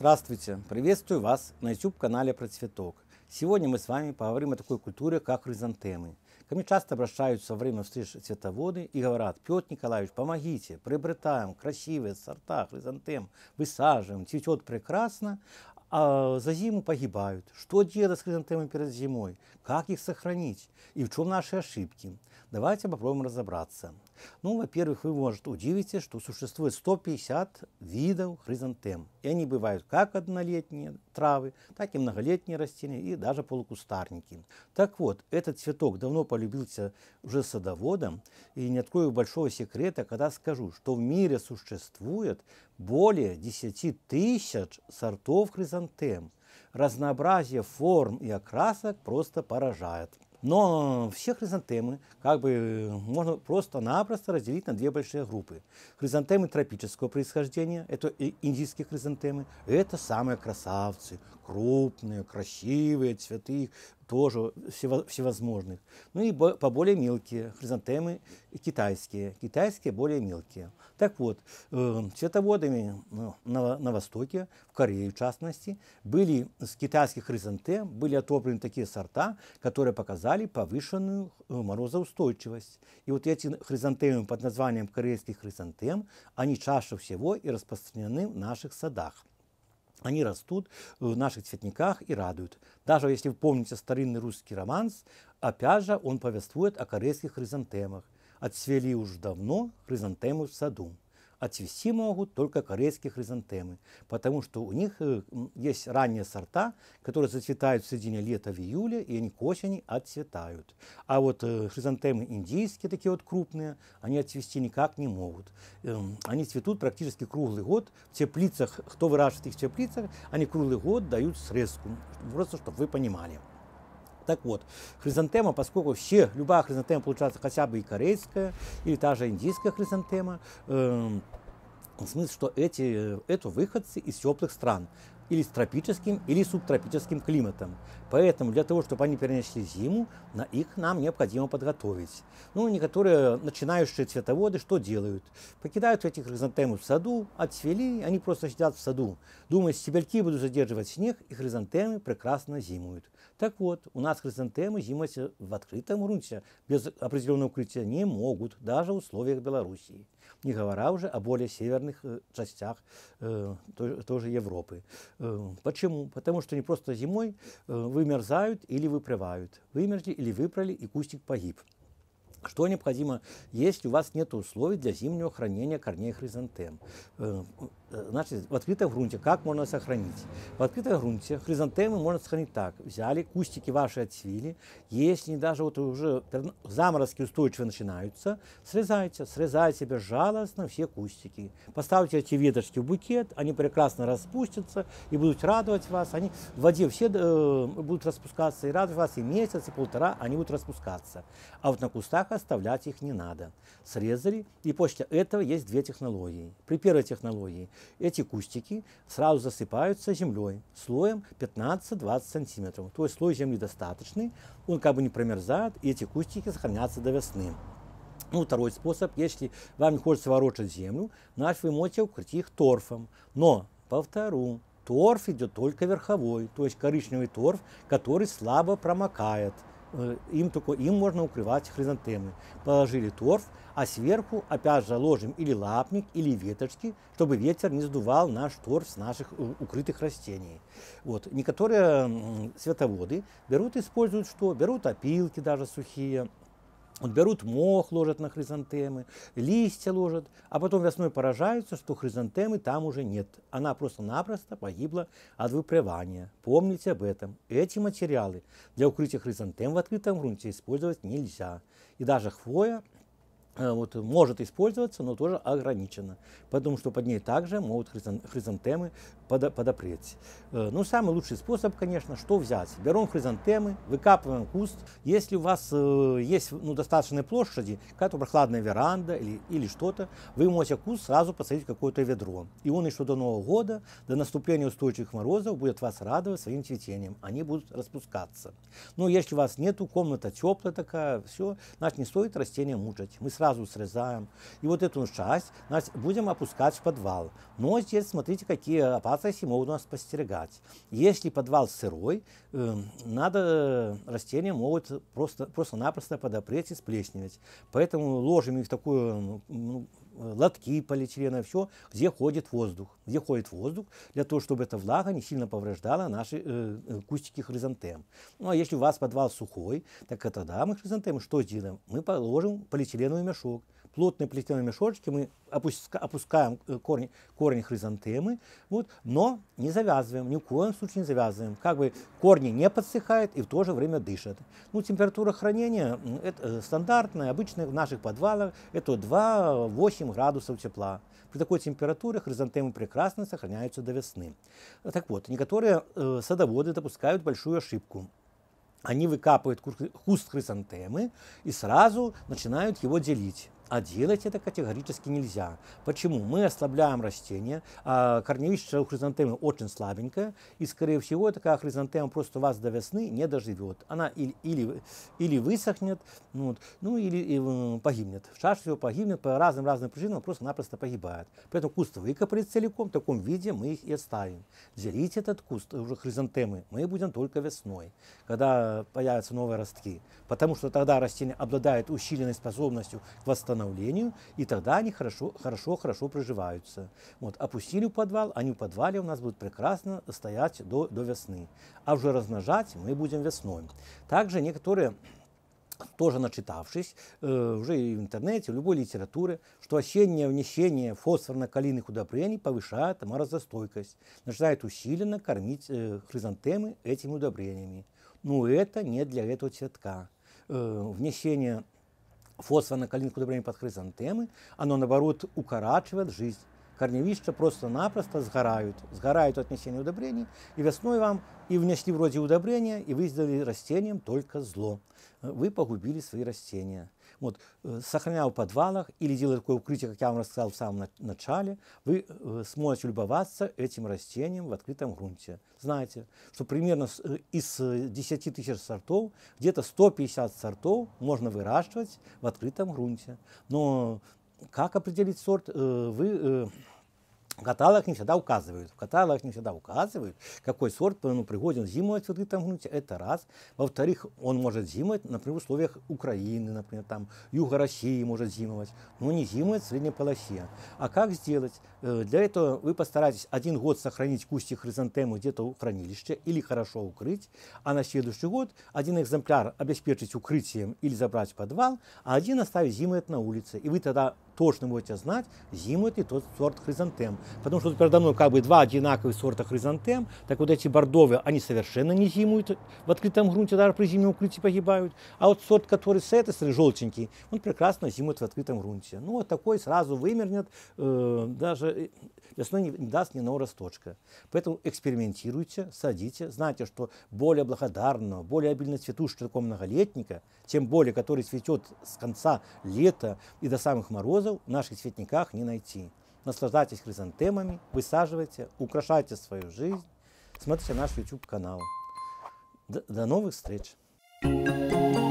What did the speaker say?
Здравствуйте! Приветствую вас на YouTube-канале «Про цветок». Сегодня мы с вами поговорим о такой культуре, как хризантемы. Ко мне часто обращаются во время встреч цветоводы и говорят, Петр Николаевич, помогите, приобретаем красивые сорта хризантем, высаживаем, цветет прекрасно, а за зиму погибают. Что делать с хризантемами перед зимой? Как их сохранить? И в чем наши ошибки? Давайте попробуем разобраться. Ну, во-первых, вы, может, удивитесь, что существует 150 видов хризантем. И они бывают как однолетние травы, так и многолетние растения и даже полукустарники. Так вот, этот цветок давно полюбился уже садоводам. И не открою большого секрета, когда скажу, что в мире существует более 10 тысяч сортов хризантем. Разнообразие форм и окрасок просто поражает. Но все хризантемы как бы э, можно просто-напросто разделить на две большие группы. Хризантемы тропического происхождения, это индийские хризантемы, это самые красавцы, крупные, красивые цветы, тоже всевозможных. Ну и по более мелкие хризантемы китайские. Китайские более мелкие. Так вот, э, цветоводами ну, на, на Востоке, в Корее в частности, были с китайских хризантем были отобраны такие сорта, которые показали повышенную э, морозоустойчивость. И вот эти хризантемы под названием корейских хризантем, они чаще всего и распространены в наших садах. Они растут в наших цветниках и радуют. Даже если вы помните старинный русский романс, опять же он повествует о корейских хризантемах. Отцвели уж давно хризантемы в саду. Отцвести могут только корейские хризантемы, потому что у них э, есть ранние сорта, которые зацветают в середине лета, в июле, и они к осени отцветают. А вот э, хризантемы индийские, такие вот крупные, они отцвести никак не могут. Эм, они цветут практически круглый год. В теплицах, кто выращивает их в теплицах, они круглый год дают срезку, просто чтобы вы понимали. Так вот, хризантема, поскольку все, любая хризантема получается хотя бы и корейская, или та же индийская хризантема, э, в смысле, что эти, э, это выходцы из теплых стран или с тропическим, или с субтропическим климатом. Поэтому для того, чтобы они перенесли зиму, на их нам необходимо подготовить. Ну, некоторые начинающие цветоводы что делают? Покидают этих хризантемы в саду, отцвели, они просто сидят в саду. Думая, стебельки будут задерживать снег, и хризантемы прекрасно зимуют. Так вот, у нас хризантемы зимовать в открытом грунте без определенного укрытия не могут, даже в условиях Белоруссии не говоря уже о более северных э, частях э, той же Европы. Э, почему? Потому что не просто зимой вымерзают или выпрывают. Вымерзли или выпрали, и кустик погиб. Что необходимо если У вас нет условий для зимнего хранения корней хризантем. Э, э, значит, в открытом грунте как можно сохранить? В открытом грунте хризантемы можно сохранить так. Взяли, кустики ваши отцвели. Если даже вот уже заморозки устойчиво начинаются, срезайте. Срезайте себе жалостно все кустики. Поставьте эти веточки в букет, они прекрасно распустятся и будут радовать вас. Они в воде все э, будут распускаться и радовать вас и месяц, и полтора они будут распускаться. А вот на кустах Однако оставлять их не надо. Срезали, и после этого есть две технологии. При первой технологии эти кустики сразу засыпаются землей слоем 15-20 сантиметров. То есть слой земли достаточный, он как бы не промерзает, и эти кустики сохранятся до весны. Ну, второй способ, если вам не хочется ворочать землю, значит вы можете укрыть их торфом. Но, повторю, торф идет только верховой, то есть коричневый торф, который слабо промокает. Э, им, только, им можно укрывать хризантемы. Положили торф, а сверху опять же ложим или лапник, или веточки, чтобы ветер не сдувал наш торф с наших э, укрытых растений. Вот. Некоторые световоды берут, используют что? Берут опилки даже сухие, вот берут мох, ложат на хризантемы, листья ложат, а потом весной поражаются, что хризантемы там уже нет. Она просто-напросто погибла от выпревания. Помните об этом. Эти материалы для укрытия хризантем в открытом грунте использовать нельзя. И даже хвоя э, вот, может использоваться, но тоже ограничено, потому что под ней также могут хризантемы под подопреть. Э, ну, самый лучший способ, конечно, что взять? Берем хризантемы, выкапываем куст. Если у вас э, есть ну, достаточной площади, какая-то прохладная веранда или, или что-то, вы можете куст сразу посадить в какое-то ведро. И он еще до Нового года, до наступления устойчивых морозов будет вас радовать своим цветением. Они будут распускаться. Но если у вас нету, комната теплая такая, все, значит, не стоит растения мучать. Мы сразу срезаем. И вот эту часть значит, будем опускать в подвал. Но здесь смотрите, какие опасности ситуация зимой нас постерегать. Если подвал сырой, э, надо э, растения могут просто, просто-напросто подопреть и сплесневеть. Поэтому ложим их в такую э, ну, лотки полиэтилена, все, где ходит воздух. Где ходит воздух, для того, чтобы эта влага не сильно повреждала наши э, кустики хризантем. Ну, а если у вас подвал сухой, так тогда мы хризантемы что сделаем? Мы положим полиэтиленовый мешок плотные плетеные мешочки, мы опуска, опускаем э, корни, корни хризантемы, вот, но не завязываем, ни в коем случае не завязываем. Как бы корни не подсыхают и в то же время дышат. Ну, температура хранения это э, стандартная, обычная в наших подвалах, это 2-8 градусов тепла. При такой температуре хризантемы прекрасно сохраняются до весны. Так вот, некоторые э, садоводы допускают большую ошибку они выкапывают куст хризантемы и сразу начинают его делить. А делать это категорически нельзя. Почему? Мы ослабляем растение, а корневище у хризантемы очень слабенькое, и, скорее всего, такая хризантема просто у вас до весны не доживет. Она или, или, или высохнет, ну, вот, ну или и, погибнет. Чаще всего погибнет по разным-разным причинам, просто-напросто погибает. Поэтому куст выкопали целиком, в таком виде мы их и оставим. Делить этот куст, уже хризантемы, мы будем только весной, когда появятся новые ростки. Потому что тогда растение обладает усиленной способностью к восстановлению восстановлению, и тогда они хорошо, хорошо, хорошо проживаются. Вот, опустили в подвал, они в подвале у нас будут прекрасно стоять до, до весны. А уже размножать мы будем весной. Также некоторые тоже начитавшись э, уже и в интернете, в любой литературе, что осеннее внесение фосфорно-калийных удобрений повышает морозостойкость, начинает усиленно кормить э, хризантемы этими удобрениями. Но это не для этого цветка. Э, внесение фосфонокалинку добрыми под хризантемы, оно, наоборот, укорачивает жизнь. Корневища просто-напросто сгорают, сгорают от несения удобрений, и весной вам и внесли вроде удобрения, и вы сделали растениям только зло. Вы погубили свои растения. Вот, э, сохраняя в подвалах или делая такое укрытие, как я вам рассказал в самом начале, вы э, сможете любоваться этим растением в открытом грунте. Знаете, что примерно э, из 10 тысяч сортов, где-то 150 сортов можно выращивать в открытом грунте. Но как определить сорт? Вы в каталогах не всегда указывают. В каталогах не всегда указывают, какой сорт э, ну, пригоден зимовать в открытом грунте. Это раз. Во-вторых, он может зимовать, например, в условиях Украины, например, там, юга России может зимовать, но не зимовать в средней полосе. А как сделать? Э, для этого вы постарайтесь один год сохранить кусти хризантемы где-то в хранилище или хорошо укрыть, а на следующий год один экземпляр обеспечить укрытием или забрать в подвал, а один оставить зимовать на улице. И вы тогда точно будете знать, зимует ли тот сорт хризантем. Потому что тут передо мной как бы два одинаковых сорта хризантем, так вот эти бордовые, они совершенно не зимуют в открытом грунте, даже при зимнем укрытии погибают. А вот сорт, который с этой стороны желтенький, он прекрасно зимует в открытом грунте. Ну вот такой сразу вымернет, э, даже э, весной не, не даст ни одного росточка. Поэтому экспериментируйте, садите, знайте, что более благодарного, более обильно цветущего такого многолетника, тем более, который цветет с конца лета и до самых морозов, вазу в наших цветниках не найти. Наслаждайтесь хризантемами, высаживайте, украшайте свою жизнь, смотрите наш YouTube-канал. До новых встреч! thank you